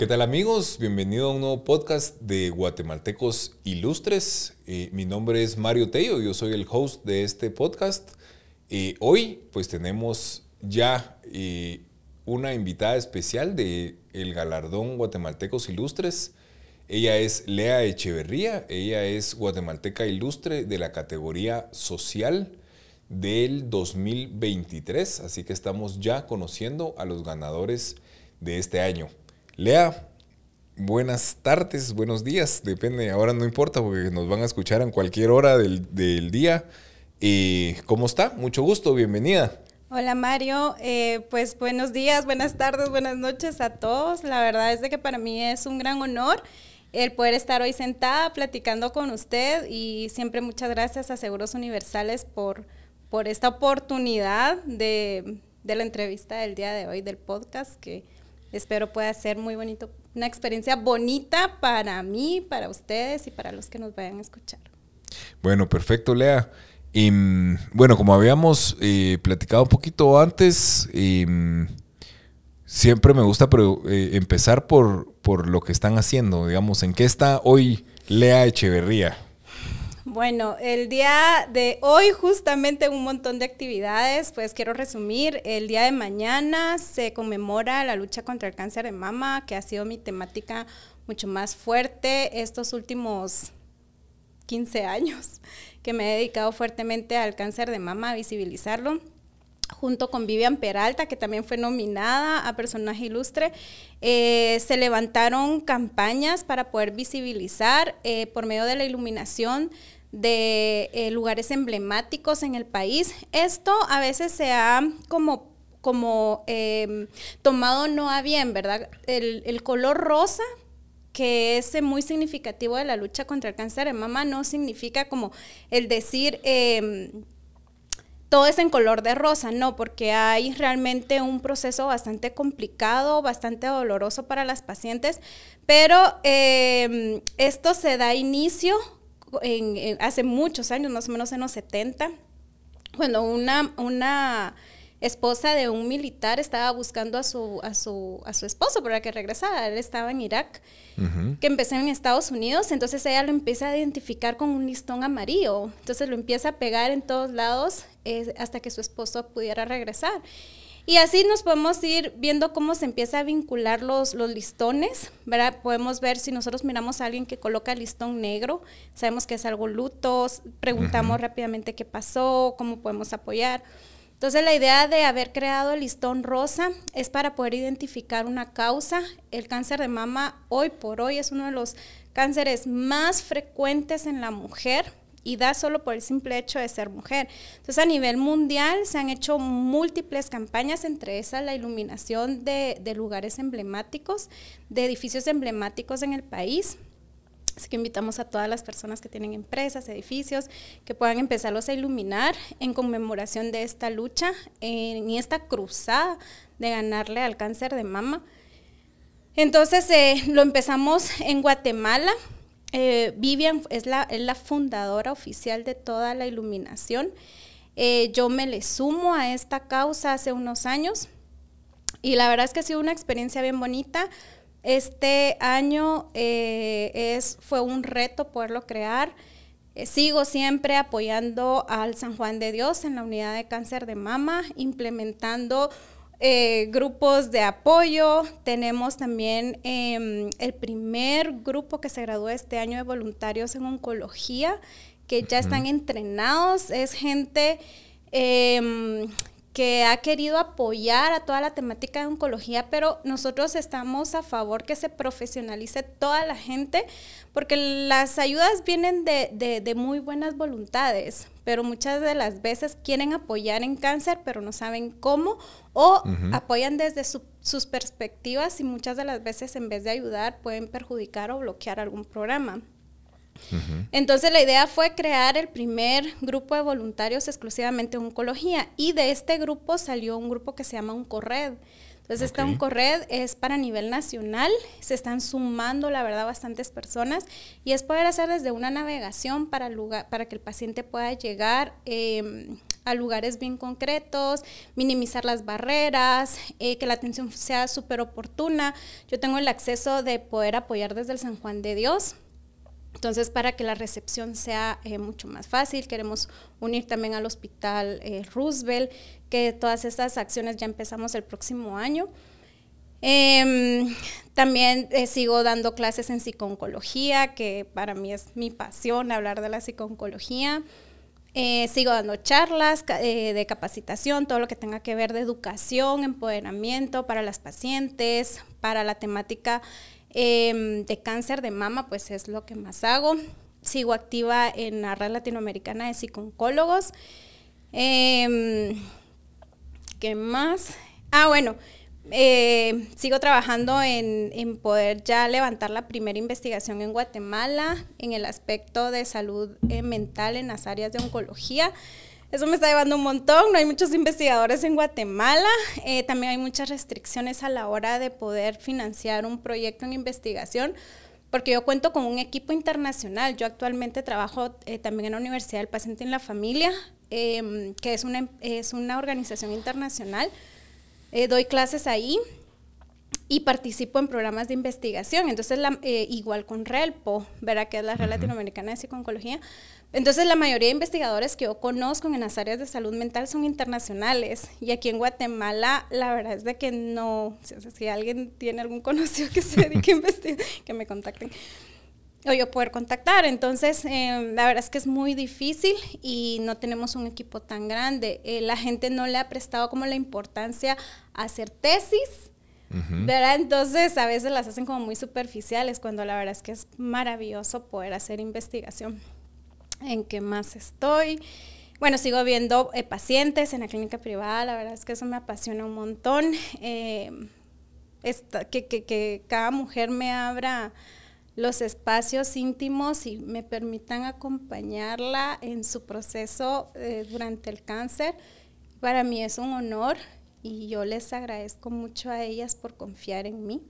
¿Qué tal amigos? Bienvenido a un nuevo podcast de Guatemaltecos Ilustres. Eh, mi nombre es Mario Tello, yo soy el host de este podcast. Eh, hoy pues tenemos ya eh, una invitada especial del el galardón Guatemaltecos Ilustres. Ella es Lea Echeverría, ella es guatemalteca ilustre de la categoría social del 2023, así que estamos ya conociendo a los ganadores de este año. Lea, buenas tardes, buenos días, depende, ahora no importa porque nos van a escuchar en cualquier hora del, día. Eh, ¿Cómo está? Mucho gusto, bienvenida. Hola Mario, eh, pues buenos días, buenas tardes, buenas noches a todos. La verdad es de que para mí es un gran honor el poder estar hoy sentada platicando con usted y siempre muchas gracias a Seguros Universales por, por esta oportunidad de, de la entrevista del día de hoy del podcast que Espero pueda ser muy bonito, una experiencia bonita para mí, para ustedes y para los que nos vayan a escuchar. Bueno, perfecto, Lea. Y, mm, bueno, como habíamos eh, platicado un poquito antes, mm, siempre me gusta eh, empezar por, por lo que están haciendo, digamos, en qué está hoy Lea Echeverría. Bueno, el día de hoy justamente un montón de actividades, pues quiero resumir, el día de mañana se conmemora la lucha contra el cáncer de mama, que ha sido mi temática mucho más fuerte estos últimos 15 años, que me he dedicado fuertemente al cáncer de mama, a visibilizarlo junto con Vivian Peralta, que también fue nominada a personaje ilustre, eh, se levantaron campañas para poder visibilizar eh, por medio de la iluminación de eh, lugares emblemáticos en el país. Esto a veces se ha como, em, tomado no a bien, ¿verdad? El, color rosa que es eh, muy significativo de la lucha contra el cáncer de mama no significa como el decir em, todo es en color de rosa, no, porque hay realmente un proceso bastante complicado, bastante doloroso para las pacientes, pero em, esto se da inicio hace muchos años, más o menos en los 70, cuando una, esposa de un militar estaba buscando a su, esposo para que regresara. Él estaba en Irak, que empecé en Estados Unidos. Entonces ella lo empieza a identificar con un listón amarillo. Entonces lo empieza a pegar en todos lados eh, hasta que su esposo pudiera regresar. Y así nos podemos ir viendo cómo se empieza a vincular los, listones, ¿verdad? Podemos ver si nosotros miramos a alguien que coloca listón negro, sabemos que es algo luto, preguntamos rápidamente qué pasó, cómo podemos apoyar. Entonces la idea de haber creado el listón rosa es para poder identificar una causa. El cáncer de mama hoy por hoy es uno de los cánceres más frecuentes en la mujer y da solo por el simple hecho de ser mujer. Entonces a nivel mundial se han hecho múltiples campañas, entre esas la iluminación de, lugares emblemáticos, de edificios emblemáticos en el país. Así que invitamos a todas las personas que tienen empresas, edificios, que puedan empezarlos a iluminar en conmemoración de esta lucha, en esta cruzada de ganarle al cáncer de mama. Entonces eh, lo empezamos en Guatemala, eh, Vivian es la, fundadora oficial de toda la iluminación. Eh, yo me le sumo a esta causa hace unos años y la verdad es que ha sido una experiencia bien bonita. Este año eh, es, fue un reto poderlo crear. sigo siempre apoyando al San Juan de Dios en la unidad de cáncer de mama, implementando eh, grupos de apoyo. Tenemos también em, el primer grupo que se graduó este año de voluntarios en oncología, que ya están entrenados. Es gente... Em, que ha querido apoyar a toda la temática de oncología, pero nosotros estamos a favor que se profesionalice toda la gente, porque las ayudas vienen de, muy buenas voluntades, pero muchas de las veces quieren apoyar en cáncer, pero no saben cómo, o apoyan desde sus perspectivas y muchas de las veces en vez de ayudar pueden perjudicar o bloquear algún programa. Entonces la idea fue crear el primer grupo de voluntarios exclusivamente oncología y de este grupo salió un grupo que se llama Uncorred. Entonces okay. esta Uncorred es para nivel nacional, se están sumando la verdad bastantes personas y es poder hacer desde una navegación para, para que el paciente pueda llegar em, a lugares bien concretos, minimizar las barreras, eh, que la atención sea súper oportuna. Yo tengo el acceso de poder apoyar desde el San Juan de Dios. Entonces, para que la recepción sea eh, mucho más fácil, queremos unir también al Hospital eh, Roosevelt, que todas estas acciones ya empezamos el próximo año. Em, también eh, sigo dando clases en psiconcología, que para mí es mi pasión hablar de la psiconcología. sigo dando charlas de capacitación, todo lo que tenga que ver de educación, empoderamiento para las pacientes, para la temática Em, de cáncer de mama, pues es lo que más hago. Sigo activa en la red latinoamericana de psicólogos. Em, ¿Qué más? Ah, bueno, eh, sigo trabajando en, en, poder ya levantar la primera investigación en Guatemala en el aspecto de salud eh, mental en las áreas de oncología. Eso me está llevando un montón, no hay muchos investigadores en Guatemala, eh, también hay muchas restricciones a la hora de poder financiar un proyecto en investigación, porque yo cuento con un equipo internacional. Yo actualmente trabajo eh, también en la Universidad del Paciente en la Familia, em, que es una, organización internacional. Eh, doy clases ahí y participo en programas de investigación. Entonces, eh, igual con RELPO, ¿verdad? que es la Red Latinoamericana de Psicooncología, Entonces, la mayoría de investigadores que yo conozco en las áreas de salud mental son internacionales. Y aquí en Guatemala, la verdad es de que no, si, alguien tiene algún conocido que se dedique a investigar, que me contacten. O yo poder contactar. Entonces, em, la verdad es que es muy difícil y no tenemos un equipo tan grande. Eh, la gente no le ha prestado como la importancia a hacer tesis entonces a veces las hacen como muy superficiales cuando la verdad es que es maravilloso poder hacer investigación. ¿En qué más estoy? Bueno, sigo viendo eh, pacientes en la clínica privada, la verdad es que eso me apasiona un montón. Eh, que, cada mujer me abra los espacios íntimos y me permitan acompañarla en su proceso eh, durante el cáncer. Para mí es un honor y yo les agradezco mucho a ellas por confiar en mí.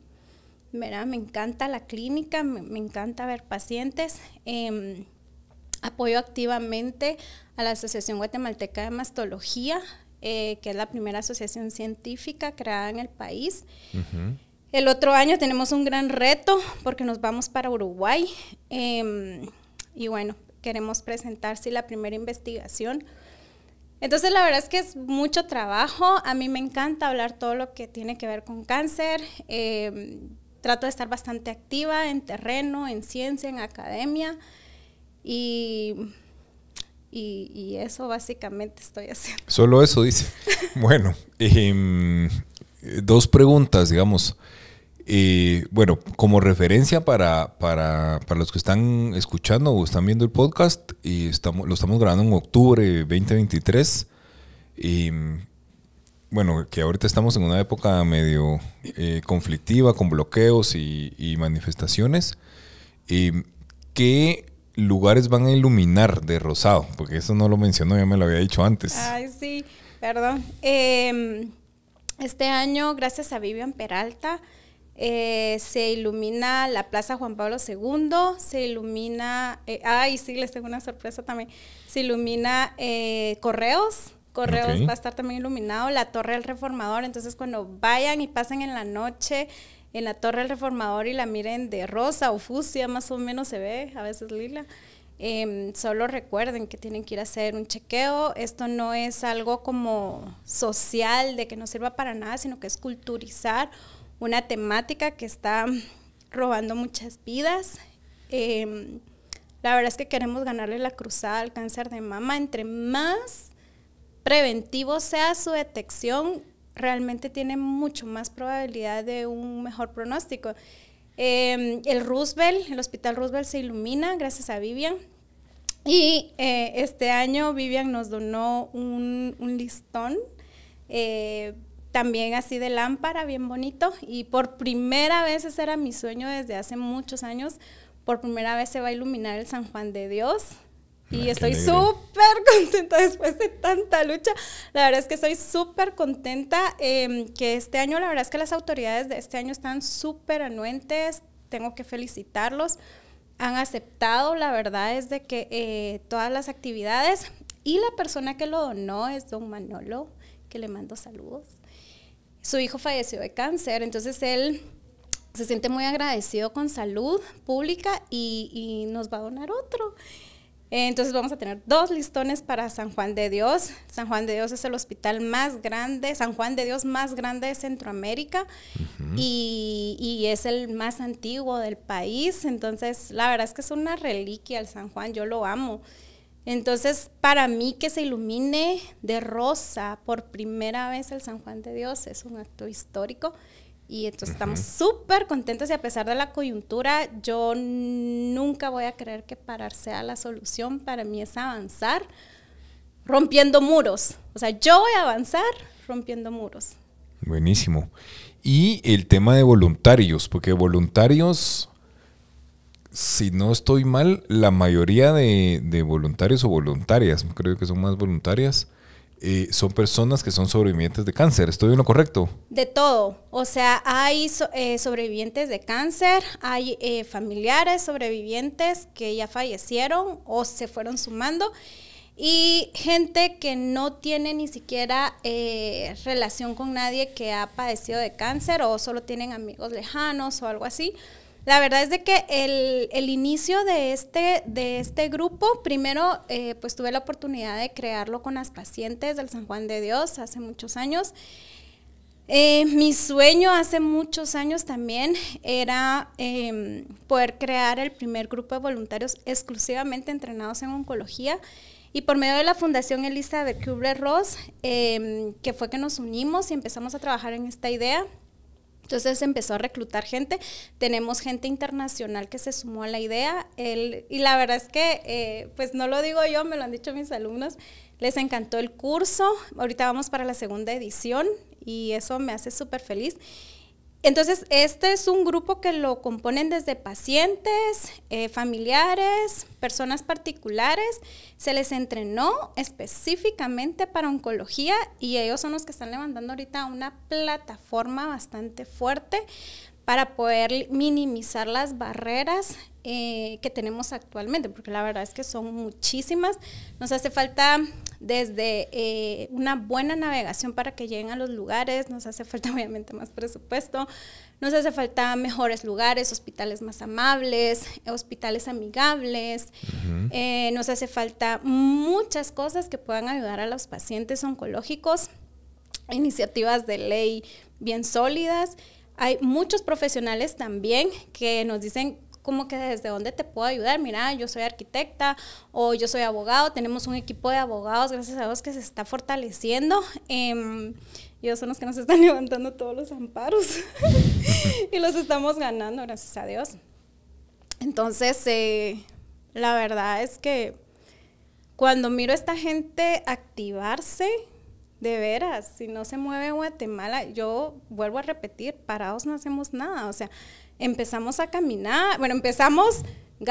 ¿verdad? Me encanta la clínica, me, encanta ver pacientes. Em, apoyo activamente a la Asociación Guatemalteca de Mastología, eh, que es la primera asociación científica creada en el país. El otro año tenemos un gran reto porque nos vamos para Uruguay. Em, y bueno, queremos presentar sí, la primera investigación entonces la verdad es que es mucho trabajo. A mí me encanta hablar todo lo que tiene que ver con cáncer. Em, trato de estar bastante activa en terreno, en ciencia, en academia. Y, eso básicamente estoy haciendo. Solo eso dice. bueno, em, dos preguntas, digamos. Eh, bueno, como referencia para, para, los que están escuchando o están viendo el podcast, y estamos, lo estamos grabando en octubre 2023. Y, bueno, que ahorita estamos en una época medio eh, conflictiva, con bloqueos y, manifestaciones. ¿Qué lugares van a iluminar de rosado? Porque eso no lo mencionó, ya me lo había dicho antes. Ay, sí, perdón. Em, este año, gracias a Vivian Peralta, eh, se ilumina la Plaza Juan Pablo II, se ilumina, eh, ay, sí, les tengo una sorpresa también, se ilumina eh, Correos, Correos va a estar también iluminado, la Torre del Reformador, entonces cuando vayan y pasen en la noche en la Torre del Reformador y la miren de rosa o fucsia, más o menos se ve, a veces lila. Em, solo recuerden que tienen que ir a hacer un chequeo. Esto no es algo como social de que no sirva para nada, sino que es culturizar una temática que está robando muchas vidas. Em, la verdad es que queremos ganarle la cruzada al cáncer de mama. Entre más preventivo sea su detección, realmente tiene mucho más probabilidad de un mejor pronóstico. Em, el Roosevelt, el Hospital Roosevelt se ilumina gracias a Vivian. Y eh, este año Vivian nos donó un, listón eh, también así de lámpara, bien bonito. Y por primera vez, ese era mi sueño desde hace muchos años, por primera vez se va a iluminar el San Juan de Dios. Y ah, estoy súper contenta después de tanta lucha. La verdad es que estoy súper contenta em, que este año, la verdad es que las autoridades de este año están súper anuentes. Tengo que felicitarlos. Han aceptado, la verdad es de que eh, todas las actividades y la persona que lo donó es don Manolo que le mando saludos. Su hijo falleció de cáncer, entonces él se siente muy agradecido con salud pública y, nos va a donar otro. Entonces vamos a tener dos listones para San Juan de Dios. San Juan de Dios es el hospital más grande, San Juan de Dios más grande de Centroamérica y, y, es el más antiguo del país. Entonces la verdad es que es una reliquia el San Juan, yo lo amo. Entonces, para mí que se ilumine de rosa por primera vez el San Juan de Dios es un acto histórico y entonces estamos súper contentos y a pesar de la coyuntura, yo nunca voy a creer que parar sea la solución. Para mí es avanzar rompiendo muros. O sea, yo voy a avanzar rompiendo muros. Buenísimo. Y el tema de voluntarios, porque voluntarios si no estoy mal, la mayoría de, voluntarios o voluntarias, creo que son más voluntarias, eh, son personas que son sobrevivientes de cáncer. ¿Estoy en lo correcto? De todo. O sea, hay eh, sobrevivientes de cáncer, hay eh, familiares sobrevivientes que ya fallecieron o se fueron sumando y gente que no tiene ni siquiera relación con nadie que ha padecido de cáncer o solo tienen amigos lejanos o algo así. La verdad es de que el, inicio de este, de este grupo, primero eh, pues tuve la oportunidad de crearlo con las pacientes del San Juan de Dios hace muchos años. Eh, mi sueño hace muchos años también era em, poder crear el primer grupo de voluntarios exclusivamente entrenados en oncología. Y por medio de la Fundación de cubre ross que fue que nos unimos y empezamos a trabajar en esta idea, entonces empezó a reclutar gente. Tenemos gente internacional que se sumó a la idea. El, y la verdad es que, eh, pues no lo digo yo, me lo han dicho mis alumnos, les encantó el curso. Ahorita vamos para la segunda edición y eso me hace súper feliz. Entonces, este es un grupo que lo componen desde pacientes, eh, familiares, personas particulares. Se les entrenó específicamente para oncología y ellos son los que están levantando ahorita una plataforma bastante fuerte para poder minimizar las barreras eh, que tenemos actualmente, porque la verdad es que son muchísimas. Nos hace falta desde eh, una buena navegación para que lleguen a los lugares, nos hace falta obviamente más presupuesto, nos hace falta mejores lugares, hospitales más amables, hospitales amigables, eh, nos hace falta muchas cosas que puedan ayudar a los pacientes oncológicos, iniciativas de ley bien sólidas. Hay muchos profesionales también que nos dicen como que desde dónde te puedo ayudar. Mira, yo soy arquitecta o yo soy abogado. Tenemos un equipo de abogados, gracias a Dios, que se está fortaleciendo. Eh, em, ellos son los que nos están levantando todos los amparos y los estamos ganando, gracias a Dios. Entonces, eh, la verdad es que cuando miro a esta gente activarse, de veras, si no se mueve Guatemala, yo vuelvo a repetir, parados no hacemos nada. O sea, empezamos a caminar, bueno, empezamos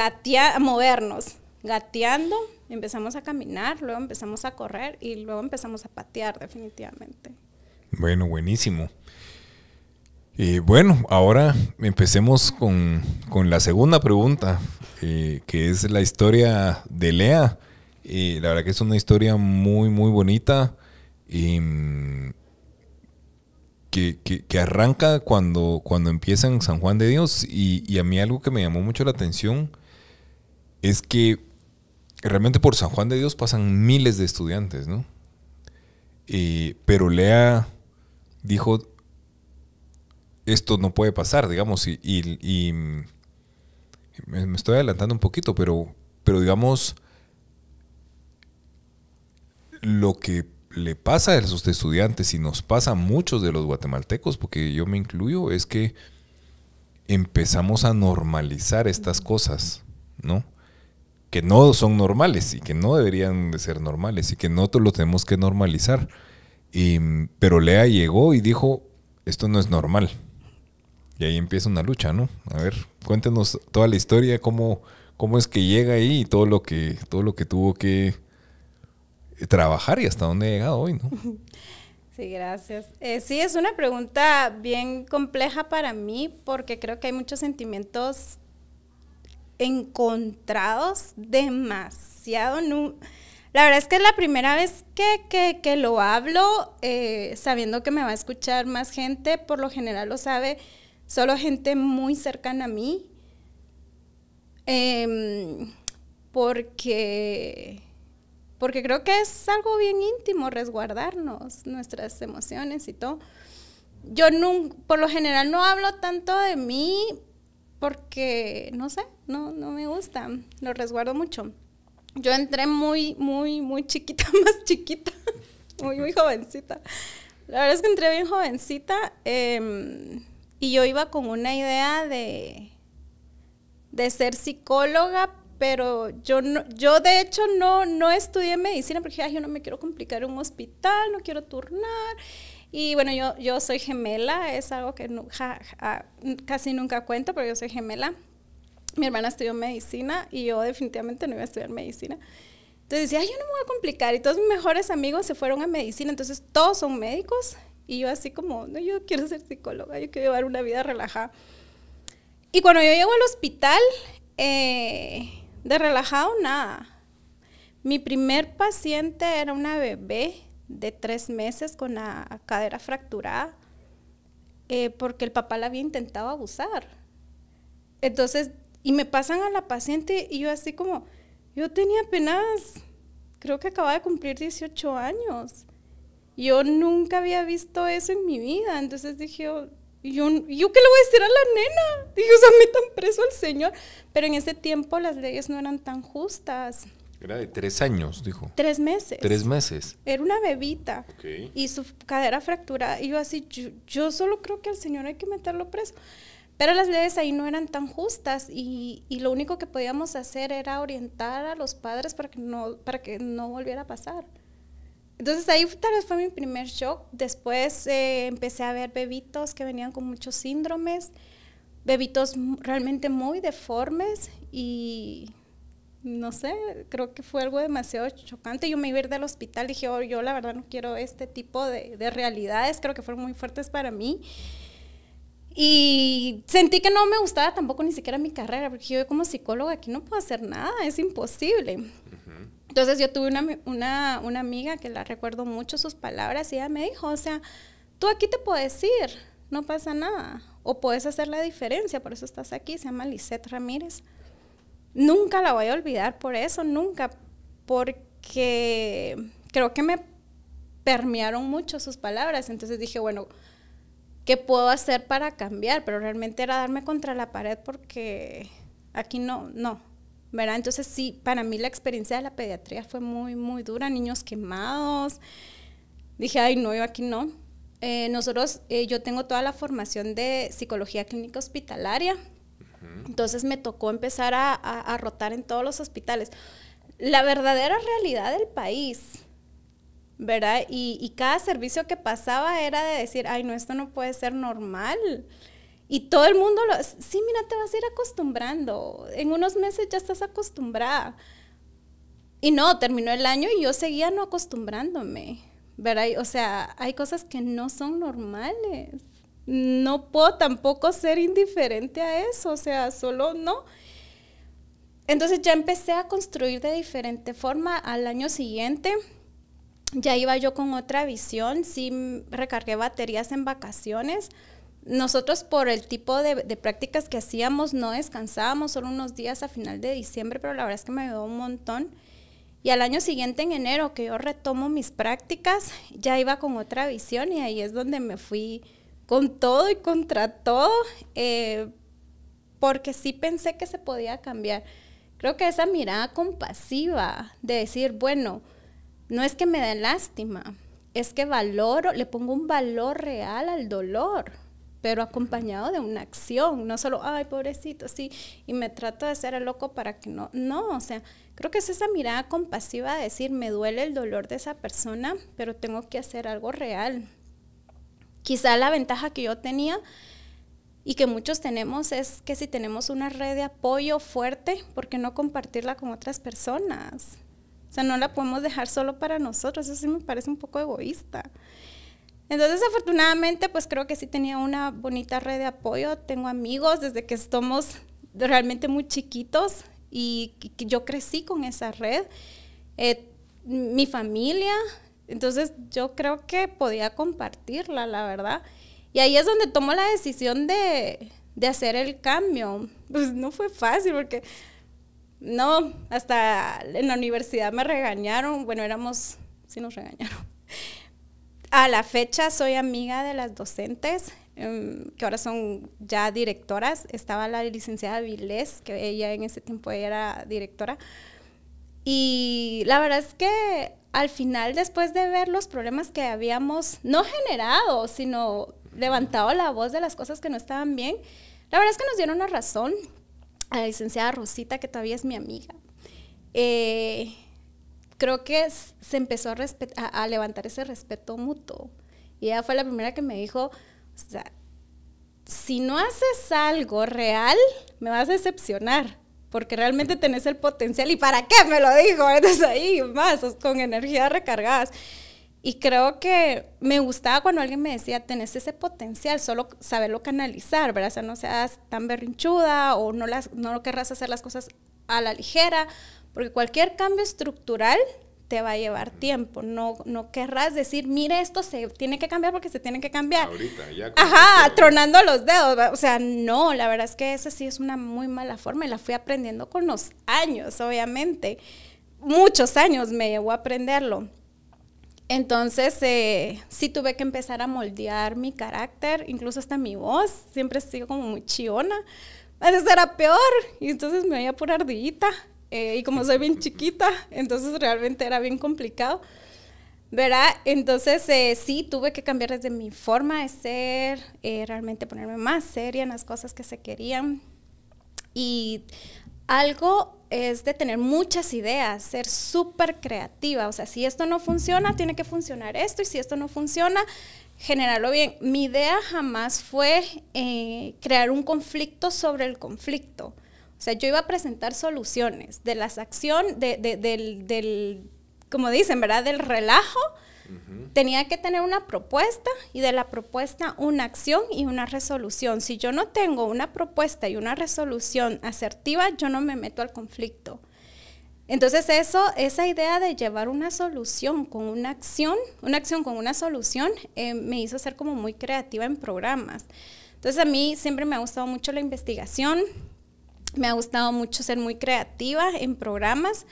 a movernos, gateando, empezamos a caminar, luego empezamos a correr y luego empezamos a patear definitivamente. Bueno, buenísimo. y eh, bueno, ahora empecemos con, la segunda pregunta, eh, que es la historia de Lea. Y eh, la verdad que es una historia muy, muy bonita. Em, que, arranca cuando, cuando empiezan San Juan de Dios. Y, a mí algo que me llamó mucho la atención es que realmente por San Juan de Dios pasan miles de estudiantes, ¿no? Eh, pero Lea dijo, esto no puede pasar, digamos, y, me, estoy adelantando un poquito, pero, pero digamos, lo que le pasa a esos estudiantes y nos pasa a muchos de los guatemaltecos, porque yo me incluyo, es que empezamos a normalizar estas cosas, ¿no? Que no son normales y que no deberían de ser normales y que nosotros lo tenemos que normalizar. Y, pero Lea llegó y dijo, esto no es normal. Y ahí empieza una lucha, ¿no? A ver, cuéntenos toda la historia, cómo, cómo es que llega ahí y todo lo que, todo lo que tuvo que trabajar y hasta dónde he llegado hoy, ¿no? Sí, gracias. Eh, sí, es una pregunta bien compleja para mí porque creo que hay muchos sentimientos encontrados demasiado. La verdad es que es la primera vez que, lo hablo, eh, sabiendo que me va a escuchar más gente, por lo general lo sabe solo gente muy cercana a mí, em, porque porque creo que es algo bien íntimo resguardarnos nuestras emociones y todo. Yo por lo general no hablo tanto de mí porque, no sé, no, no me gusta, lo resguardo mucho. Yo entré muy, muy, muy chiquita, más chiquita, muy, muy jovencita. La verdad es que entré bien jovencita em, y yo iba con una idea de, de ser psicóloga, pero yo no, yo de hecho no, no estudié medicina porque Ay, yo no me quiero complicar en un hospital, no quiero turnar. Y bueno, yo, yo soy gemela, es algo que casi nunca cuento, pero yo soy gemela. Mi hermana estudió medicina y yo definitivamente no iba a estudiar medicina. Entonces decía, Ay, yo no me voy a complicar. Y todos mis mejores amigos se fueron a medicina, entonces todos son médicos. Y yo así como, no, yo quiero ser psicóloga, yo quiero llevar una vida relajada. Y cuando yo llego al hospital, eh, de relajado, nada. Mi primer paciente era una bebé de tres meses con la cadera fracturada eh, porque el papá la había intentado abusar. Entonces, y me pasan a la paciente y yo así como, yo tenía apenas, creo que acababa de cumplir 18 años. Yo nunca había visto eso en mi vida. Entonces dije, y yo, qué le voy a decir a la nena? Dije, o sea, metan preso al señor. Pero en ese tiempo las leyes no eran tan justas. Era de tres años, dijo. Tres meses. Tres meses. Era una bebita. Y su cadera fracturada. Y yo así, yo, solo creo que al señor hay que meterlo preso. Pero las leyes ahí no eran tan justas y, lo único que podíamos hacer era orientar a los padres para que no, para que no volviera a pasar. Entonces ahí tal vez fue mi primer shock. Después eh, empecé a ver bebitos que venían con muchos síndromes, bebitos realmente muy deformes y no sé, creo que fue algo demasiado chocante. Yo me iba a ir del hospital, dije, oh, yo la verdad no quiero este tipo de, realidades, creo que fueron muy fuertes para mí. Y sentí que no me gustaba tampoco ni siquiera mi carrera, porque yo como psicóloga aquí no puedo hacer nada, es imposible. Entonces yo tuve una, una amiga que la recuerdo mucho sus palabras y ella me dijo, o sea, tú aquí te puedes ir, no pasa nada, o puedes hacer la diferencia, por eso estás aquí, se llama Lisette Ramírez. Nunca la voy a olvidar por eso, nunca, porque creo que me permearon mucho sus palabras, entonces dije, bueno, ¿qué puedo hacer para cambiar? Pero realmente era darme contra la pared porque aquí no, no, entonces sí, para mí la experiencia de la pediatría fue muy, muy dura, niños quemados. Dije, ay, no, yo aquí no. Eh, nosotros, eh, yo tengo toda la formación de psicología clínica hospitalaria, entonces me tocó empezar a, rotar en todos los hospitales. La verdadera realidad del país, ¿verdad? Y, y, cada servicio que pasaba era de decir, ay, no, esto no puede ser normal. Y todo el mundo, sí, mira, te vas a ir acostumbrando. En unos meses ya estás acostumbrada. Y no, terminó el año y yo seguía no acostumbrándome. ¿verdad? O sea, hay cosas que no son normales. No puedo tampoco ser indiferente a eso, o sea, solo no. Entonces ya empecé a construir de diferente forma al año siguiente. Ya iba yo con otra visión, sí recargué baterías en vacaciones nosotros por el tipo de, prácticas que hacíamos no descansábamos, solo unos días a final de diciembre, pero la verdad es que me ayudó un montón. Y al año siguiente, en enero, que yo retomo mis prácticas, ya iba con otra visión y ahí es donde me fui con todo y contra todo, eh, porque sí pensé que se podía cambiar. Creo que esa mirada compasiva de decir, bueno, no es que me dé lástima, es que valoro, le pongo un valor real al dolor pero acompañado de una acción, no solo, ay, pobrecito, sí, y me trato de hacer el loco para que no, no, o sea, creo que es esa mirada compasiva de decir, me duele el dolor de esa persona, pero tengo que hacer algo real. Quizá la ventaja que yo tenía y que muchos tenemos es que si tenemos una red de apoyo fuerte, ¿por qué no compartirla con otras personas? O sea, no la podemos dejar solo para nosotros, eso sí me parece un poco egoísta. Entonces, afortunadamente, pues creo que sí tenía una bonita red de apoyo. Tengo amigos desde que estamos realmente muy chiquitos y yo crecí con esa red. Eh, mi familia, entonces yo creo que podía compartirla, la verdad. Y ahí es donde tomó la decisión de, de hacer el cambio. Pues no fue fácil porque, no, hasta en la universidad me regañaron. Bueno, éramos, sí nos regañaron a la fecha soy amiga de las docentes, em, que ahora son ya directoras. Estaba la licenciada Vilés, que ella en ese tiempo era directora. Y la verdad es que al final, después de ver los problemas que habíamos, no generado, sino levantado la voz de las cosas que no estaban bien, la verdad es que nos dieron una razón a la licenciada Rosita, que todavía es mi amiga. Eh, creo que se empezó a, levantar ese respeto mutuo. Y ella fue la primera que me dijo, o sea, si no haces algo real, me vas a decepcionar, porque realmente tenés el potencial. ¿Y para qué me lo dijo? Entonces ahí más, con energías recargadas. Y creo que me gustaba cuando alguien me decía, tenés ese potencial, solo saberlo canalizar, ¿verdad? O sea, no seas tan berrinchuda o no, las, no querrás hacer las cosas a la ligera porque cualquier cambio estructural te va a llevar tiempo. No, no querrás decir, mire, esto se tiene que cambiar porque se tiene que cambiar. Ahorita, ya. Ajá, tronando los dedos. O sea, no, la verdad es que esa sí es una muy mala forma y la fui aprendiendo con los años, obviamente. Muchos años me llevó a aprenderlo. Entonces, eh, sí tuve que empezar a moldear mi carácter, incluso hasta mi voz. Siempre sigo como muy chiona. veces era peor y entonces me oía pura ardillita. Eh, y como soy bien chiquita, entonces realmente era bien complicado. ¿Verdad? Entonces eh, sí, tuve que cambiar desde mi forma de ser, eh, realmente ponerme más seria en las cosas que se querían. Y algo es de tener muchas ideas, ser súper creativa. O sea, si esto no funciona, tiene que funcionar esto. Y si esto no funciona, generarlo bien. Mi idea jamás fue crear un conflicto sobre el conflicto. O sea, yo iba a presentar soluciones de las acciones, del, del, como dicen, ¿verdad? Del relajo. Tenía que tener una propuesta y de la propuesta una acción y una resolución. Si yo no tengo una propuesta y una resolución asertiva, yo no me meto al conflicto. Entonces eso, esa idea de llevar una solución con una acción, una acción con una solución, eh, me hizo ser como muy creativa en programas. Entonces a mí siempre me ha gustado mucho la investigación, me ha gustado mucho ser muy creativa en programas.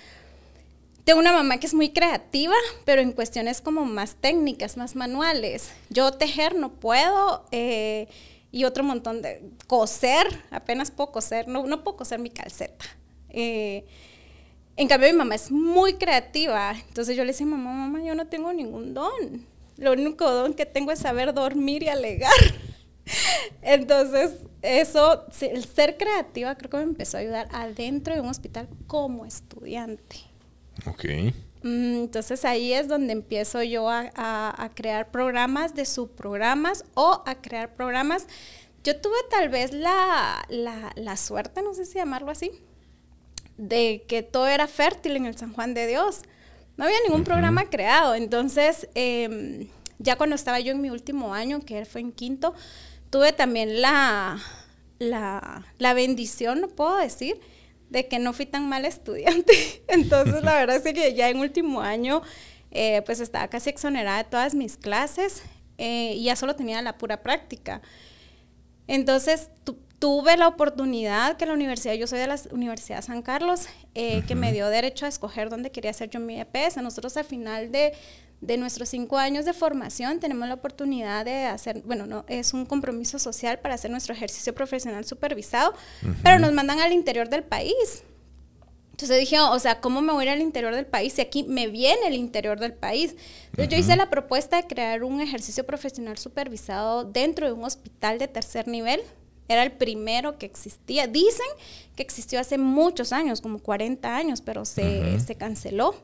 Tengo una mamá que es muy creativa, pero en cuestiones como más técnicas, más manuales. Yo tejer no puedo. Eh, y otro montón de coser, apenas puedo coser, no, no puedo coser mi calceta. Eh, en cambio, mi mamá es muy creativa, entonces yo le decía, mamá, mamá, yo no tengo ningún don. Lo único don que tengo es saber dormir y alegar. Entonces, eso, el ser creativa creo que me empezó a ayudar adentro de un hospital como estudiante. Ok. Mm, entonces ahí es donde empiezo yo a, crear programas de subprogramas o a crear programas. Yo tuve tal vez la, suerte, no sé si llamarlo así, de que todo era fértil en el San Juan de Dios. No había ningún programa creado. Entonces, em, ya cuando estaba yo en mi último año, que fue en quinto, tuve también la, la, bendición, no puedo decir, de que no fui tan mal estudiante. Entonces, la verdad es que ya en último año, eh, pues estaba casi exonerada de todas mis clases eh, y ya solo tenía la pura práctica. Entonces, tuve la oportunidad que la universidad, yo soy de la Universidad San Carlos, eh, que me dio derecho a escoger dónde quería hacer yo mi EPS. Nosotros al final de, de nuestros cinco años de formación tenemos la oportunidad de hacer, bueno, no es un compromiso social para hacer nuestro ejercicio profesional supervisado, pero nos mandan al interior del país. Entonces dije, oh, o sea, ¿cómo me voy al interior del país si aquí me viene el interior del país? Entonces yo hice la propuesta de crear un ejercicio profesional supervisado dentro de un hospital de tercer nivel. Era el primero que existía. Dicen que existió hace muchos años, como 40 años, pero se, se canceló.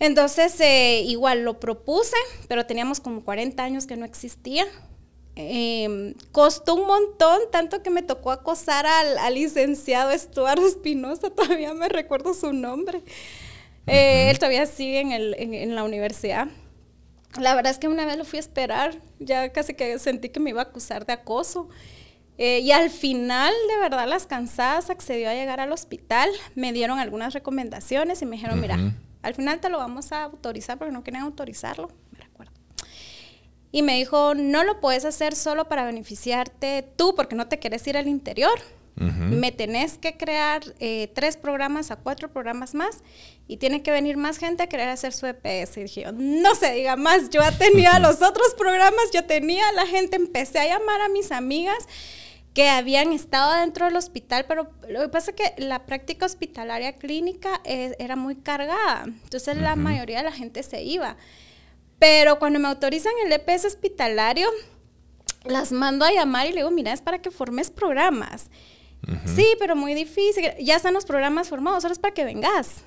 Entonces, eh, igual lo propuse, pero teníamos como 40 años que no existía. Em, costó un montón, tanto que me tocó acosar al, licenciado Estuardo Espinosa, todavía me recuerdo su nombre. Eh, él todavía sigue en, la universidad. La verdad es que una vez lo fui a esperar, ya casi que sentí que me iba a acusar de acoso. Eh, y al final, de verdad, las cansadas accedió a llegar al hospital, me dieron algunas recomendaciones y me dijeron, mira, al final te lo vamos a autorizar porque no quieren autorizarlo, me recuerdo. Y me dijo, no lo puedes hacer solo para beneficiarte tú porque no te quieres ir al interior. Me tenés que crear eh, tres programas a cuatro programas más y tiene que venir más gente a querer hacer su EPS. Y dije, no se diga más, yo ya tenía los otros programas, yo tenía la gente, empecé a llamar a mis amigas que habían estado dentro del hospital, pero lo que pasa es que la práctica hospitalaria clínica era muy cargada, entonces la mayoría de la gente se iba. Pero cuando me autorizan el EPS hospitalario, las mando a llamar y le digo, mira, es para que formes programas. Sí, pero muy difícil, ya están los programas formados, solo es para que vengas.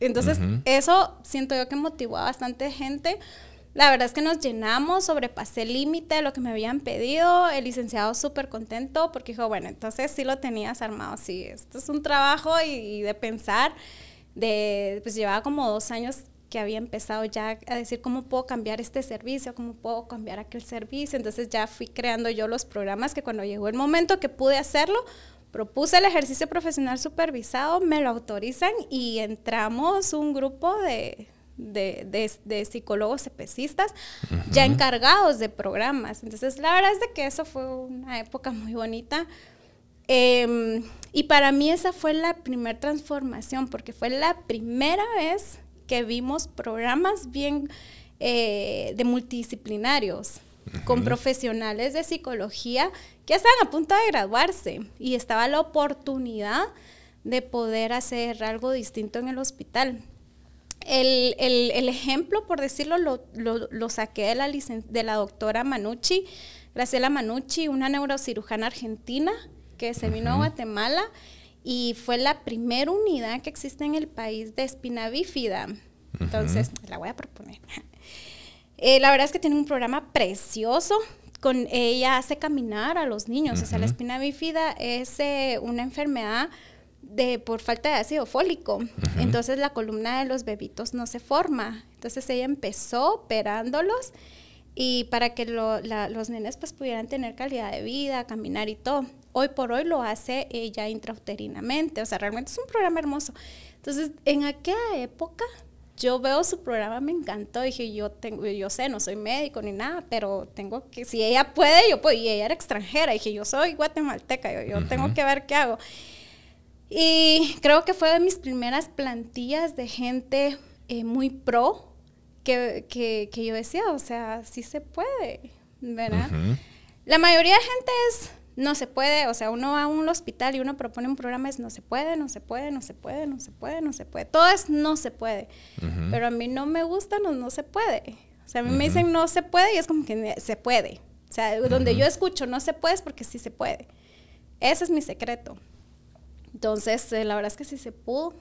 Entonces, eso siento yo que motivó a bastante gente la verdad es que nos llenamos, sobrepasé el límite de lo que me habían pedido, el licenciado súper contento porque dijo, bueno, entonces sí lo tenías armado, sí, esto es un trabajo y, de pensar, de, pues llevaba como dos años que había empezado ya a decir cómo puedo cambiar este servicio, cómo puedo cambiar aquel servicio. Entonces ya fui creando yo los programas que cuando llegó el momento que pude hacerlo, propuse el ejercicio profesional supervisado, me lo autorizan y entramos un grupo de de, psicólogos especistas ya encargados de programas. Entonces, la verdad es de que eso fue una época muy bonita. Em, y para mí esa fue la primera transformación, porque fue la primera vez que vimos programas bien eh, de multidisciplinarios, con profesionales de psicología que estaban a punto de graduarse y estaba la oportunidad de poder hacer algo distinto en el hospital el, el, el, ejemplo, por decirlo, lo, saqué de la, de la doctora Manucci, Graciela Manucci, una neurocirujana argentina que se vino a Guatemala y fue la primera unidad que existe en el país de espina bífida. Entonces, la voy a proponer. Eh, la verdad es que tiene un programa precioso. Con ella hace caminar a los niños. O sea, la espina bífida es eh, una enfermedad de, por falta de ácido fólico. Entonces la columna de los bebitos no se forma. Entonces ella empezó operándolos y para que los nenes pues pudieran tener calidad de vida, caminar y todo. Hoy por hoy lo hace ella intrauterinamente, o sea, realmente es un programa hermoso. Entonces, en aquella época yo veo su programa, me encantó, dije, yo tengo yo sé, no soy médico ni nada, pero tengo que si ella puede, yo puedo y ella era extranjera, dije, yo soy guatemalteca, yo, tengo que ver qué hago. Y creo que fue de mis primeras plantillas de gente muy pro que, yo decía, o sea, sí se puede, ¿verdad? La mayoría de gente es, no se puede, o sea, uno va a un hospital y uno propone un programa, es no se puede, no se puede, no se puede, no se puede, no se puede. Todo es no se puede. Pero a mí no me gusta no se puede. O sea, a mí me dicen no se puede y es como que se puede. O sea, donde yo escucho no se puede es porque sí se puede. Ese es mi secreto. Entonces, eh, la verdad es que sí se pudo.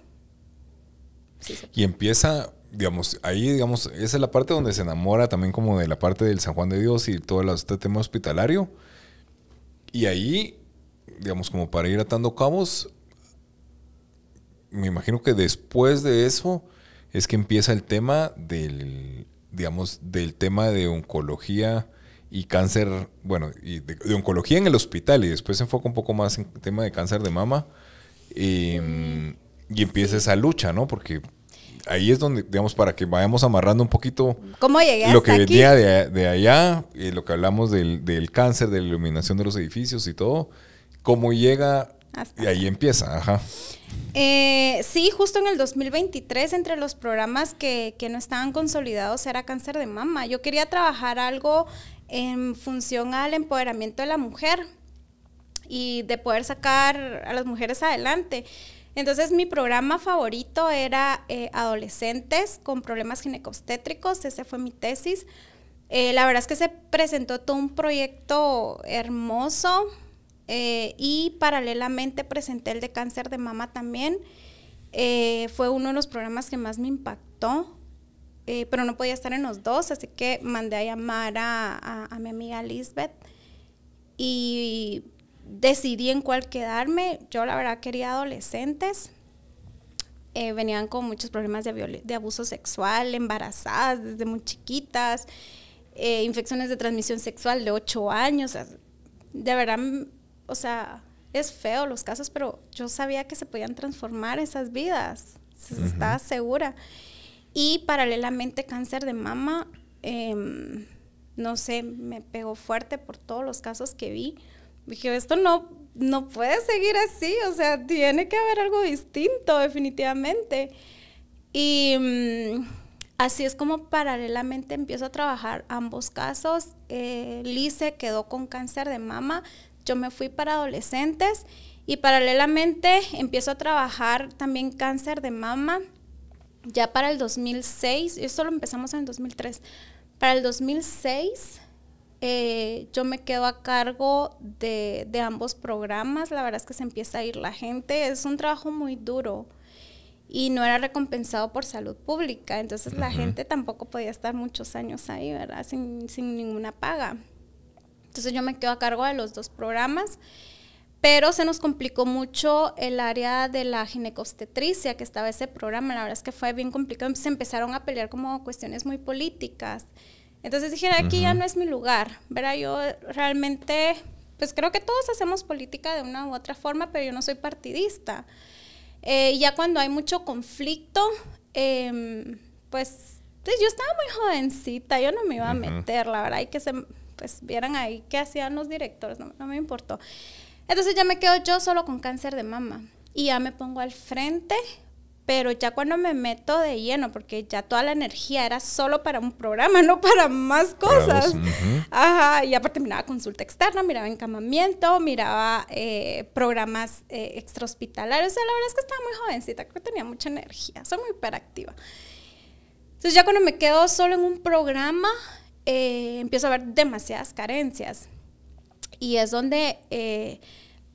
Y empieza, digamos, ahí, digamos, esa es la parte donde se enamora también como de la parte del San Juan de Dios y todo este tema hospitalario. Y ahí, digamos, como para ir atando cabos, me imagino que después de eso es que empieza el tema del, digamos, del tema de oncología y cáncer, bueno, y de, de oncología en el hospital y después se enfoca un poco más en el tema de cáncer de mama y, empieza esa lucha, ¿no? Porque ahí es donde, digamos, para que vayamos amarrando un poquito ¿Cómo lo que venía De, allá, eh, lo que hablamos del, del, cáncer, de la iluminación de los edificios y todo, cómo llega y ahí empieza, ajá. Eh, sí, justo en el 2023, entre los programas que, que no estaban consolidados era cáncer de mama. Yo quería trabajar algo en función al empoderamiento de la mujer, y de poder sacar a las mujeres adelante. Entonces mi programa favorito era eh, adolescentes con problemas ginecobstétricos, esa fue mi tesis. Eh, la verdad es que se presentó todo un proyecto hermoso eh, y paralelamente presenté el de cáncer de mama también. fue uno de los programas que más me impactó, pero no podía estar en los dos, así que mandé a llamar a, a, a mi amiga Lisbeth y decidí en cuál quedarme. Yo la verdad quería adolescentes. Eh, venían con muchos problemas de, abuso sexual, embarazadas desde muy chiquitas, eh, infecciones de transmisión sexual de 8 años. de verdad, o sea, es feo los casos, pero yo sabía que se podían transformar esas vidas. Estaba segura. Y paralelamente cáncer de mama, em, no sé, me pegó fuerte por todos los casos que vi dije, esto no, no puede seguir así, o sea, tiene que haber algo distinto definitivamente. Y mm, así es como paralelamente empiezo a trabajar ambos casos. Eh, Lice quedó con cáncer de mama, yo me fui para adolescentes y paralelamente empiezo a trabajar también cáncer de mama. Ya para el 2006, esto lo empezamos en el 2003, para el 2006 eh, yo me quedo a cargo de, ambos programas. La verdad es que se empieza a ir la gente. Es un trabajo muy duro y no era recompensado por salud pública. Entonces la gente tampoco podía estar muchos años ahí, ¿verdad? Sin, ninguna paga. Entonces yo me quedo a cargo de los dos programas. Pero se nos complicó mucho el área de la ginecostetricia que estaba ese programa. La verdad es que fue bien complicado. Se empezaron a pelear como cuestiones muy políticas. Entonces dije, aquí ya no es mi lugar, ¿verdad? Yo realmente, pues creo que todos hacemos política de una u otra forma, pero yo no soy partidista. Eh, ya cuando hay mucho conflicto, em, pues, pues, yo estaba muy jovencita, yo no me iba a meter, la verdad, y que se, pues vieran ahí qué hacían los directores, no, no me importó. Entonces ya me quedo yo solo con cáncer de mama y ya me pongo al frente pero ya cuando me meto de lleno, porque ya toda la energía era solo para un programa, no para más cosas. Ajá, y aparte miraba consulta externa, miraba encamamiento, miraba eh, programas eh, extrahospitalarios. O sea, la verdad es que estaba muy jovencita, que tenía mucha energía, soy muy hiperactiva. Entonces ya cuando me quedo solo en un programa, eh, empiezo a ver demasiadas carencias. Y es donde eh,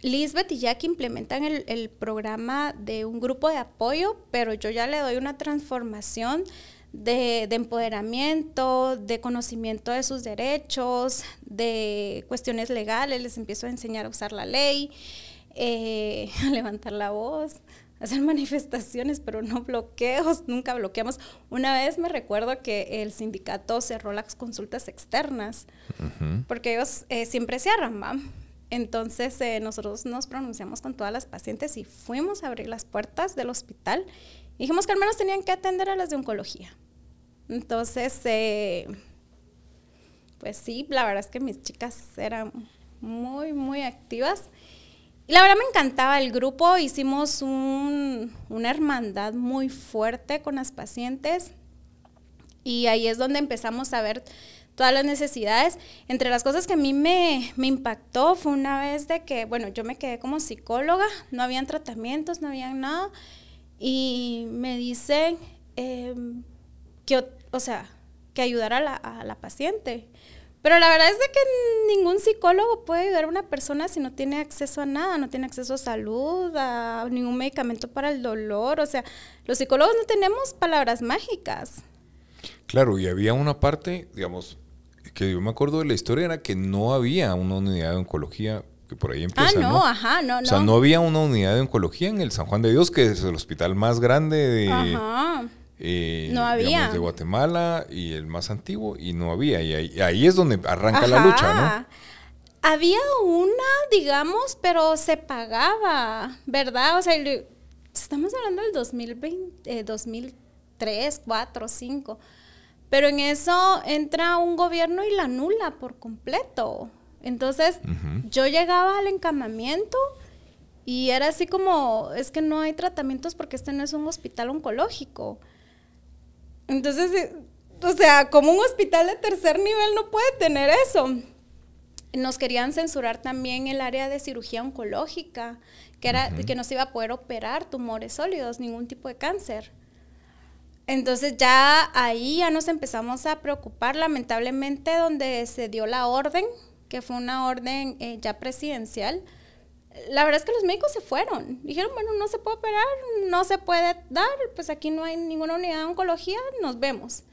Lisbeth y Jack implementan el, programa de un grupo de apoyo, pero yo ya le doy una transformación de, empoderamiento, de conocimiento de sus derechos, de cuestiones legales, les empiezo a enseñar a usar la ley, eh, a levantar la voz, hacer manifestaciones, pero no bloqueos, nunca bloqueamos. Una vez me recuerdo que el sindicato cerró las consultas externas, porque ellos eh, siempre cierran, ¿va? Entonces eh, nosotros nos pronunciamos con todas las pacientes y fuimos a abrir las puertas del hospital. dijimos que al menos tenían que atender a las de oncología. Entonces, eh, pues sí, la verdad es que mis chicas eran muy, muy activas. Y la verdad me encantaba el grupo. Hicimos una hermandad muy fuerte con las pacientes. Y ahí es donde empezamos a ver todas las necesidades. Entre las cosas que a mí me, impactó fue una vez de que, bueno, yo me quedé como psicóloga, no habían tratamientos, no habían nada, y me dicen em, que, o sea, que ayudar a la, paciente. Pero la verdad es de que ningún psicólogo puede ayudar a una persona si no tiene acceso a nada, no tiene acceso a salud, a ningún medicamento para el dolor. O sea, los psicólogos no tenemos palabras mágicas. Claro, y había una parte, digamos, que yo me acuerdo de la historia era que no había una unidad de oncología que por ahí ah, empieza. Ah, no, ajá, no, no. O sea, no había una unidad de oncología en el San Juan de Dios, que es el hospital más grande de, eh, de Guatemala y el más antiguo, y no había. Y ahí, es donde arranca la lucha, ¿no? Había una, digamos, pero se pagaba, ¿verdad? O sea, estamos hablando del 2020, 2003, 2004, 2005. Pero en eso entra un gobierno y la anula por completo. Entonces yo llegaba al encamamiento y era así como, es que no hay tratamientos porque este no es un hospital oncológico. Entonces, eh, o sea, como un hospital de tercer nivel no puede tener eso. Nos querían censurar también el área de cirugía oncológica, que, era, que no se iba a poder operar tumores sólidos, ningún tipo de cáncer. Entonces ya ahí ya nos empezamos a preocupar, lamentablemente, donde se dio la orden, que fue una orden eh, ya presidencial. La verdad es que los médicos se fueron. Dijeron, bueno, no se puede operar, no se puede dar, pues aquí no hay ninguna unidad de oncología, nos vemos.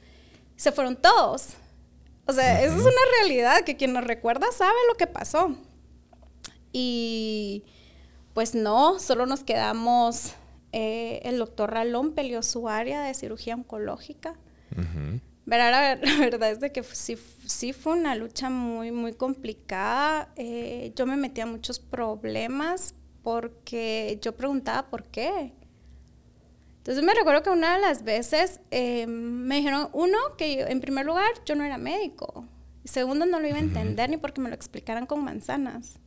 Se fueron todos. O sea, eso es una realidad que quien nos recuerda sabe lo que pasó. Y pues no, solo nos quedamos eh, el doctor Ralón peleó su área de cirugía oncológica. Pero la, verdad es de que sí, fue una lucha muy, muy complicada. Eh, yo me metía a muchos problemas porque yo preguntaba por qué. Entonces me recuerdo que una de las veces em, me dijeron, uno, que en primer lugar yo no era médico. Segundo, no lo iba a entender ni porque me lo explicaran con manzanas.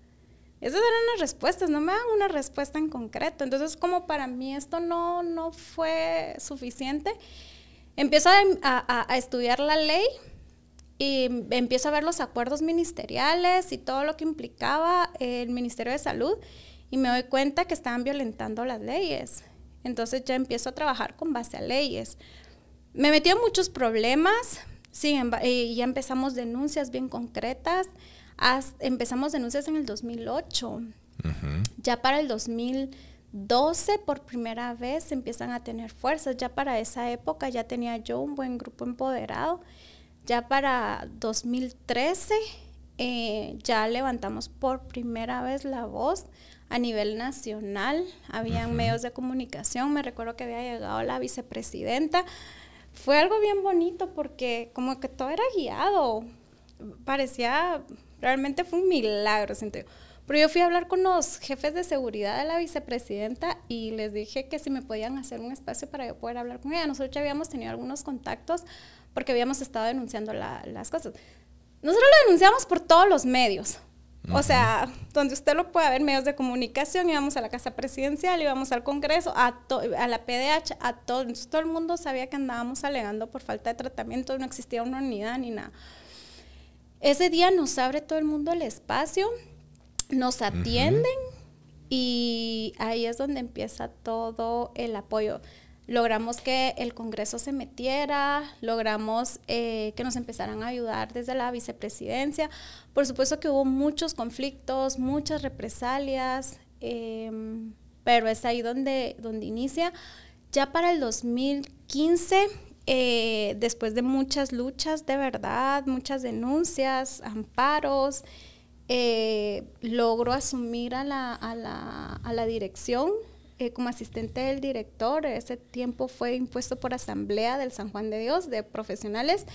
Esas eran las respuestas, no me dan una respuesta en concreto. Entonces, como para mí esto no, fue suficiente, empiezo a, estudiar la ley y empiezo a ver los acuerdos ministeriales y todo lo que implicaba el Ministerio de Salud y me doy cuenta que estaban violentando las leyes. Entonces ya empiezo a trabajar con base a leyes. Me metí en muchos problemas, y ya empezamos denuncias bien concretas empezamos denuncias en el 2008. Ya para el 2012 por primera vez empiezan a tener fuerzas. Ya para esa época ya tenía yo un buen grupo empoderado. Ya para 2013 eh, ya levantamos por primera vez la voz a nivel nacional. Habían medios de comunicación. Me recuerdo que había llegado la vicepresidenta. Fue algo bien bonito porque como que todo era guiado. Parecía Realmente fue un milagro, siento Pero yo fui a hablar con los jefes de seguridad de la vicepresidenta y les dije que si me podían hacer un espacio para yo poder hablar con ella. Nosotros ya habíamos tenido algunos contactos porque habíamos estado denunciando las cosas. Nosotros lo denunciamos por todos los medios. O sea, donde usted lo puede ver, medios de comunicación, íbamos a la Casa Presidencial, íbamos al Congreso, a, a la PDH, a todo. Entonces, todo el mundo sabía que andábamos alegando por falta de tratamiento, no existía una unidad ni nada. Ese día nos abre todo el mundo el espacio, nos atienden y ahí es donde empieza todo el apoyo. Logramos que el Congreso se metiera, logramos eh, que nos empezaran a ayudar desde la vicepresidencia. Por supuesto que hubo muchos conflictos, muchas represalias, em, pero es ahí donde, donde inicia. Ya para el 2015 eh, después de muchas luchas de verdad, muchas denuncias, amparos, logró eh, logro asumir a la, dirección eh, como asistente del director. Ese tiempo fue impuesto por asamblea del San Juan de Dios de profesionales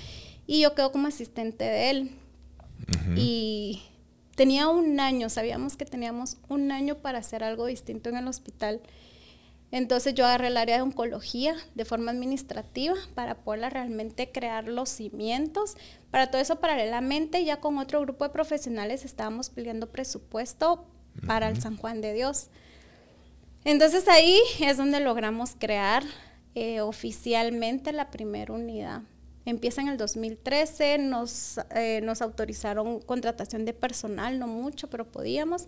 y yo quedo como asistente de él. Y tenía un año, sabíamos que teníamos un año para hacer algo distinto en el hospital. Entonces yo agarré el área de oncología de forma administrativa para poder realmente crear los cimientos. Para todo eso paralelamente ya con otro grupo de profesionales estábamos pidiendo presupuesto para el San Juan de Dios. Entonces ahí es donde logramos crear eh, oficialmente la primera unidad. Empieza en el 2013, nos, eh, nos autorizaron contratación de personal, no mucho, pero podíamos.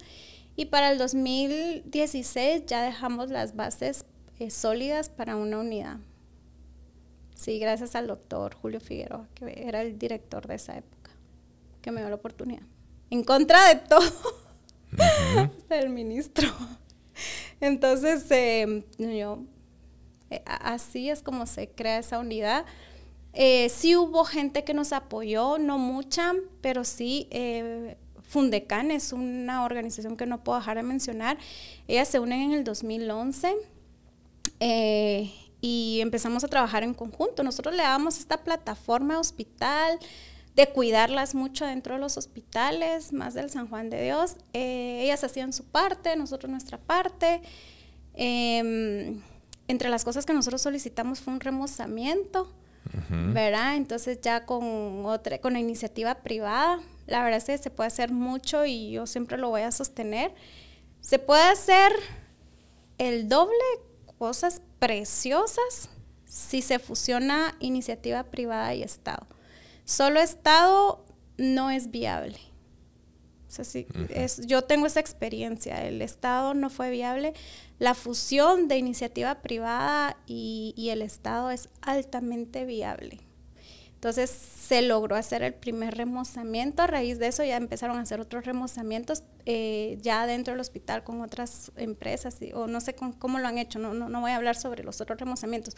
Y para el 2016 ya dejamos las bases eh, sólidas para una unidad. Sí, gracias al doctor Julio Figueroa, que era el director de esa época, que me dio la oportunidad. En contra de todo, El ministro. Entonces, em, yo, eh, así es como se crea esa unidad. Eh, sí hubo gente que nos apoyó, no mucha, pero sí Fundecan es una organización que no puedo dejar de mencionar. Ellas se unen en el 2011 eh, y empezamos a trabajar en conjunto. Nosotros le damos esta plataforma hospital de cuidarlas mucho dentro de los hospitales, más del San Juan de Dios. Eh, ellas hacían su parte, nosotros nuestra parte. Em, entre las cosas que nosotros solicitamos fue un remozamiento, ¿verdad? Entonces ya con otra, con la iniciativa privada, la verdad es que se puede hacer mucho y yo siempre lo voy a sostener. Se puede hacer el doble cosas preciosas si se fusiona iniciativa privada y Estado. Solo Estado no es viable. yo tengo esa experiencia, el Estado no fue viable. La fusión de iniciativa privada y el Estado es altamente viable. Entonces se logró hacer el primer remozamiento, a raíz de eso ya empezaron a hacer otros remozamientos eh, ya dentro del hospital con otras empresas, o no sé cómo lo han hecho, no, no, voy a hablar sobre los otros remozamientos.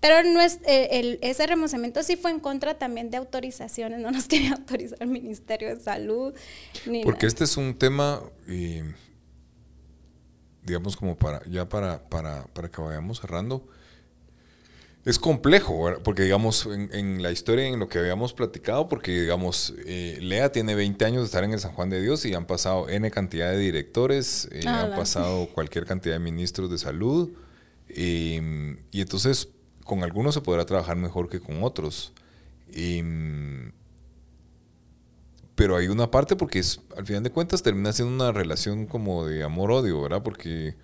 Pero no es, eh, el, ese remozamiento sí fue en contra también de autorizaciones, no nos quería autorizar el Ministerio de Salud. Porque este es un tema, eh, digamos como para, ya para, para, para que vayamos cerrando, es complejo, porque digamos, en, la historia, en lo que habíamos platicado, porque digamos, eh, Lea tiene 20 años de estar en el San Juan de Dios y han pasado N cantidad de directores, eh, ah, han pasado cualquier cantidad de ministros de salud, em, y entonces con algunos se podrá trabajar mejor que con otros. Em, pero hay una parte porque es, al final de cuentas termina siendo una relación como de amor-odio, ¿verdad? Porque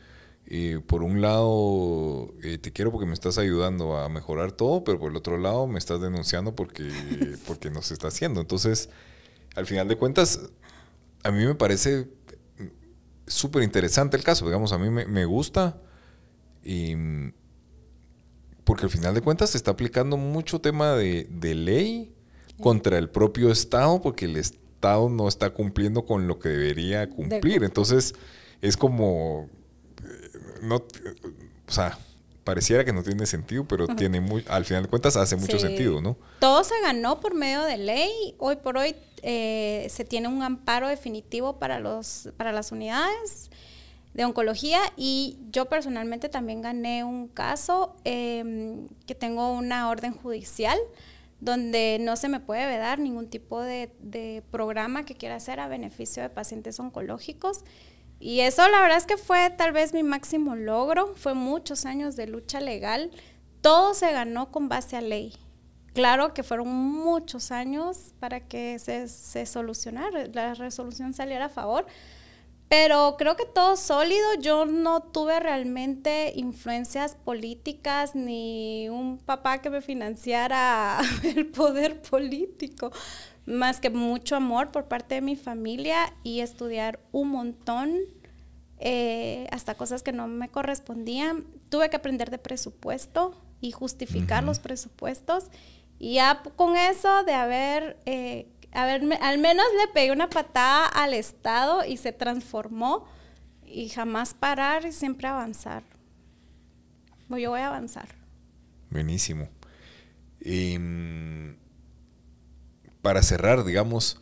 eh, por un lado eh, te quiero porque me estás ayudando a mejorar todo, pero por el otro lado me estás denunciando porque, porque no se está haciendo. Entonces, al final de cuentas, a mí me parece súper interesante el caso, digamos, a mí me, gusta y, porque al final de cuentas se está aplicando mucho tema de, de ley contra el propio Estado porque el Estado no está cumpliendo con lo que debería cumplir. Entonces, es como no, o sea, pareciera que no tiene sentido, pero tiene muy, al final de cuentas hace mucho sentido, ¿no? Todo se ganó por medio de ley. Hoy por hoy eh, se tiene un amparo definitivo para, los, para las unidades de oncología y yo personalmente también gané un caso em, que tengo una orden judicial donde no se me puede vedar ningún tipo de programa que quiera hacer a beneficio de pacientes oncológicos y eso la verdad es que fue tal vez mi máximo logro, fue muchos años de lucha legal, todo se ganó con base a ley. Claro que fueron muchos años para que se, solucionara, la resolución saliera a favor, pero creo que todo sólido, yo no tuve realmente influencias políticas ni un papá que me financiara el poder político más que mucho amor por parte de mi familia y estudiar un montón, eh, hasta cosas que no me correspondían. Tuve que aprender de presupuesto y justificar los presupuestos. Y ya con eso de haber, eh, al menos le pegué una patada al Estado y se transformó y jamás parar y siempre avanzar. Yo voy a avanzar. Buenísimo. Y em, para cerrar, digamos,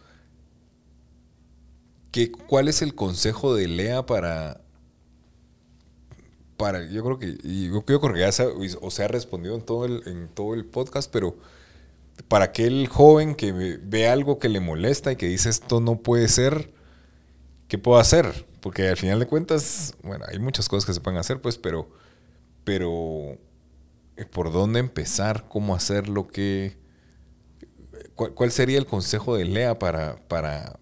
¿cuál es el consejo de Lea para... Para, yo creo que, yo, creo que ya se, ha respondido en todo, el, en todo el podcast, pero para aquel joven que ve algo que le molesta y que dice esto no puede ser, ¿qué puedo hacer? Porque al final de cuentas, bueno, hay muchas cosas que se pueden hacer, pues, pero, pero, ¿por dónde empezar? ¿Cómo hacer lo que...? ¿cuál, sería el consejo de Lea para, para,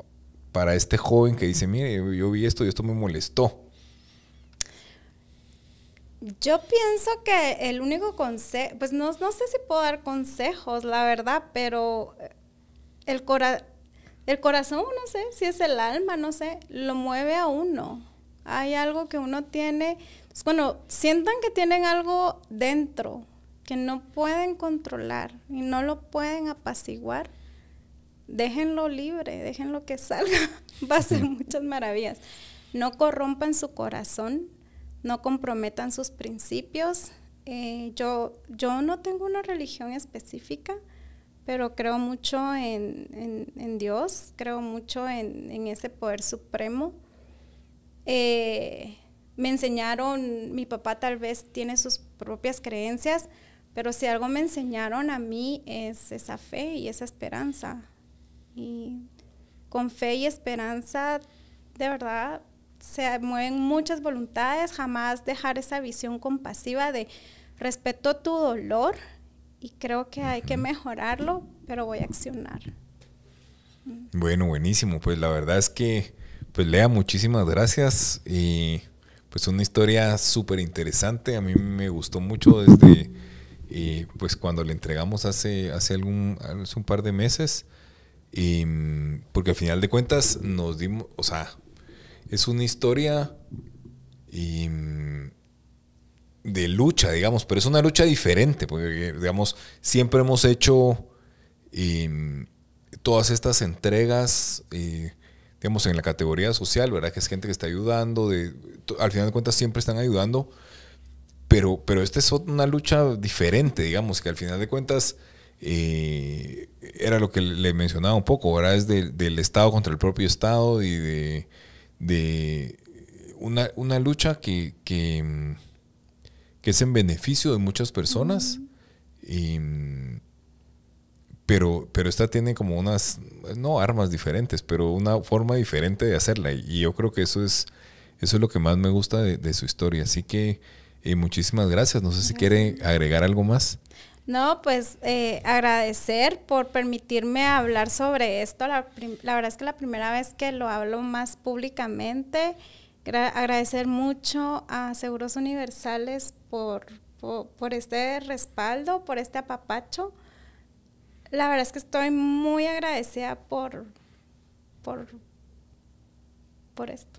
para este joven que dice, mire, yo, vi esto y esto me molestó? Yo pienso que el único consejo, pues no, sé si puedo dar consejos, la verdad, pero eh, el, el corazón, no sé, si es el alma, no sé, lo mueve a uno. Hay algo que uno tiene, pues, bueno, sientan que tienen algo dentro, que no pueden controlar y no lo pueden apaciguar, déjenlo libre, déjenlo que salga, va a ser muchas maravillas. No corrompan su corazón, no comprometan sus principios. Eh, yo, yo no tengo una religión específica, pero creo mucho en, Dios, creo mucho en, ese poder supremo. Eh, me enseñaron, mi papá tal vez tiene sus propias creencias, pero si algo me enseñaron a mí es esa fe y esa esperanza. Y con fe y esperanza, de verdad, se mueven muchas voluntades, jamás dejar esa visión compasiva de respeto tu dolor y creo que hay que mejorarlo, pero voy a accionar. Bueno, buenísimo, pues la verdad es que, pues Lea, muchísimas gracias y pues una historia súper interesante, a mí me gustó mucho desde y eh, pues cuando le entregamos hace, hace, algún, hace un par de meses, y, em, porque al final de cuentas nos dimos, o sea, es una historia em, de lucha, digamos, pero es una lucha diferente, porque, digamos, siempre hemos hecho em, todas estas entregas, eh, digamos, en la categoría social, ¿verdad? Que es gente que está ayudando, de, al final de cuentas siempre están ayudando pero, pero esta es una lucha diferente, digamos, que al final de cuentas eh, era lo que le mencionaba un poco, ahora es del Estado contra el propio Estado y de, una, lucha que, que, es en beneficio de muchas personas. Em, pero, pero esta tiene como unas, no armas diferentes, pero una forma diferente de hacerla. Y yo creo que eso es, eso es lo que más me gusta de su historia. Así que y muchísimas gracias. No sé si quiere agregar algo más. No, pues eh, agradecer por permitirme hablar sobre esto. La, verdad es que la primera vez que lo hablo más públicamente. agradecer mucho a Seguros Universales por, por, este respaldo, por este apapacho. La verdad es que estoy muy agradecida por, por, por esto.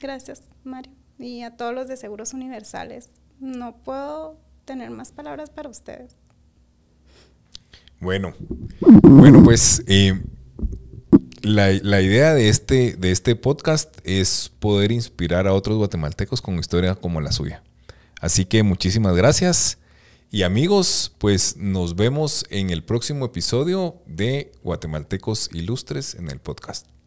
Gracias, Mario y a todos los de Seguros Universales. No puedo tener más palabras para ustedes. Bueno, bueno, pues eh, la, la, idea de este, de este podcast es poder inspirar a otros guatemaltecos con historia como la suya. Así que muchísimas gracias. Y amigos, pues nos vemos en el próximo episodio de Guatemaltecos Ilustres en el podcast.